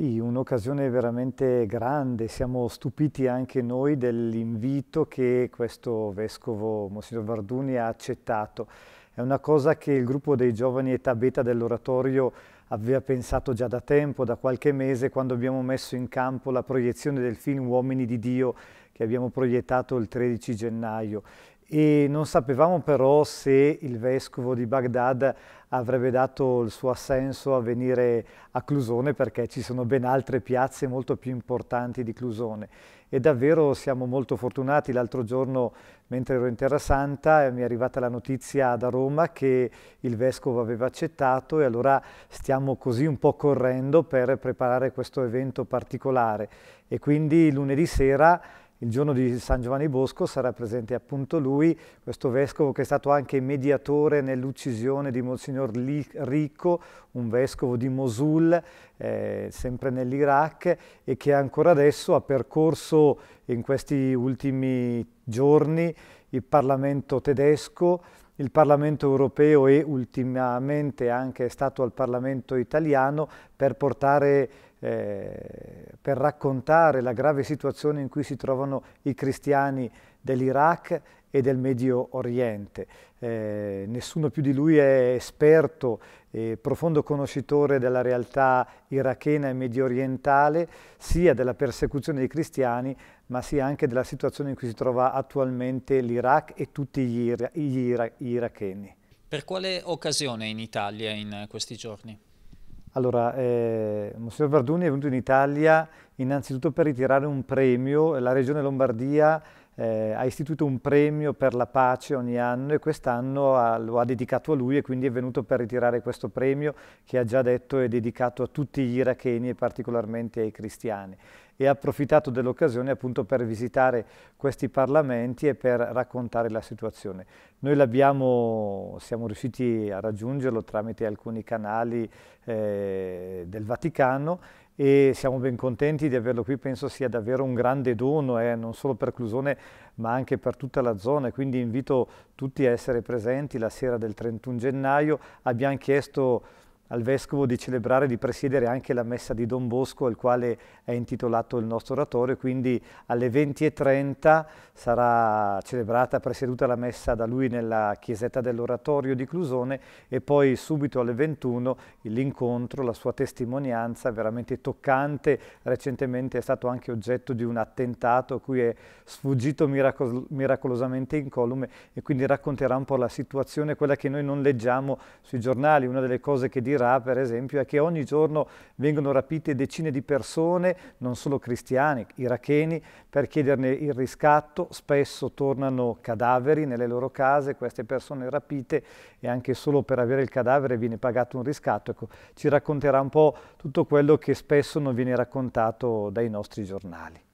Sì, un'occasione veramente grande, siamo stupiti anche noi dell'invito che questo Vescovo Monsignor Varduni ha accettato. È una cosa che il gruppo dei giovani età beta dell'oratorio aveva pensato già da tempo, da qualche mese, quando abbiamo messo in campo la proiezione del film Uomini di Dio che abbiamo proiettato il 13 gennaio e non sapevamo però se il vescovo di Baghdad avrebbe dato il suo assenso a venire a Clusone perché ci sono ben altre piazze molto più importanti di Clusone e davvero siamo molto fortunati. L'altro giorno mentre ero in Terra Santa eh, mi è arrivata la notizia da Roma che il Vescovo aveva accettato e allora stiamo così un po' correndo per preparare questo evento particolare e quindi lunedì sera il giorno di San Giovanni Bosco sarà presente appunto lui, questo vescovo che è stato anche mediatore nell'uccisione di Monsignor Ricco, un vescovo di Mosul, eh, sempre nell'Iraq, e che ancora adesso ha percorso in questi ultimi giorni il Parlamento tedesco, il Parlamento europeo e ultimamente anche è stato al Parlamento italiano per portare eh, per raccontare la grave situazione in cui si trovano i cristiani dell'Iraq e del Medio Oriente. Eh, nessuno più di lui è esperto e profondo conoscitore della realtà irachena e medio orientale, sia della persecuzione dei cristiani, ma sia anche della situazione in cui si trova attualmente l'Iraq e tutti gli, ira gli, ira iracheni. Per quale occasione in Italia in questi giorni? Allora, eh, Monsignor Verduni è venuto in Italia innanzitutto per ritirare un premio, la Regione Lombardia eh, ha istituito un premio per la pace ogni anno e quest'anno ha, lo ha dedicato a lui e quindi è venuto per ritirare questo premio che ha già detto è dedicato a tutti gli iracheni e particolarmente ai cristiani e ha approfittato dell'occasione appunto per visitare questi parlamenti e per raccontare la situazione. Noi l'abbiamo, siamo riusciti a raggiungerlo tramite alcuni canali eh, del Vaticano e siamo ben contenti di averlo qui, penso sia davvero un grande dono, eh, non solo per Clusone ma anche per tutta la zona, quindi invito tutti a essere presenti la sera del 31 gennaio. Abbiamo chiesto al Vescovo di celebrare e di presiedere anche la messa di Don Bosco, al quale è intitolato il nostro oratorio, quindi alle 20.30 sarà celebrata, presieduta la messa da lui nella chiesetta dell'oratorio di Clusone e poi subito alle 21 l'incontro, la sua testimonianza veramente toccante, recentemente è stato anche oggetto di un attentato a cui è sfuggito miracol miracolosamente incolume e quindi racconterà un po' la situazione, quella che noi non leggiamo sui giornali, una delle cose che dire dirà per esempio è che ogni giorno vengono rapite decine di persone, non solo cristiani, iracheni, per chiederne il riscatto, spesso tornano cadaveri nelle loro case, queste persone rapite e anche solo per avere il cadavere viene pagato un riscatto. Ecco, ci racconterà un po' tutto quello che spesso non viene raccontato dai nostri giornali.